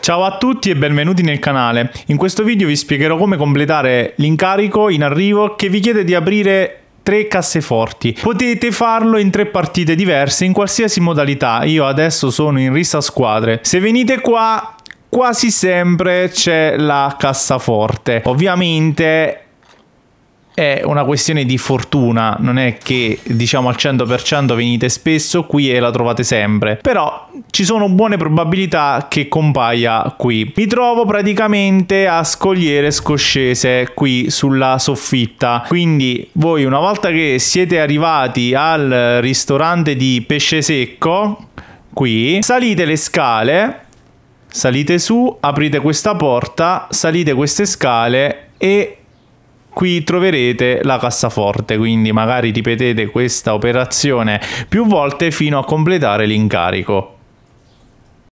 Ciao a tutti e benvenuti nel canale. In questo video vi spiegherò come completare l'incarico in arrivo che vi chiede di aprire tre casseforti. Potete farlo in tre partite diverse in qualsiasi modalità. Io adesso sono in rissa squadre. Se venite qua quasi sempre c'è la cassaforte. Ovviamente è una questione di fortuna, non è che diciamo al 100% venite spesso qui e la trovate sempre, però ci sono buone probabilità che compaia qui. Mi trovo praticamente a scogliere scoscese qui sulla soffitta, quindi voi una volta che siete arrivati al ristorante di pesce secco, qui, salite le scale, salite su, aprite questa porta, salite queste scale e qui troverete la cassaforte, quindi magari ripetete questa operazione più volte fino a completare l'incarico.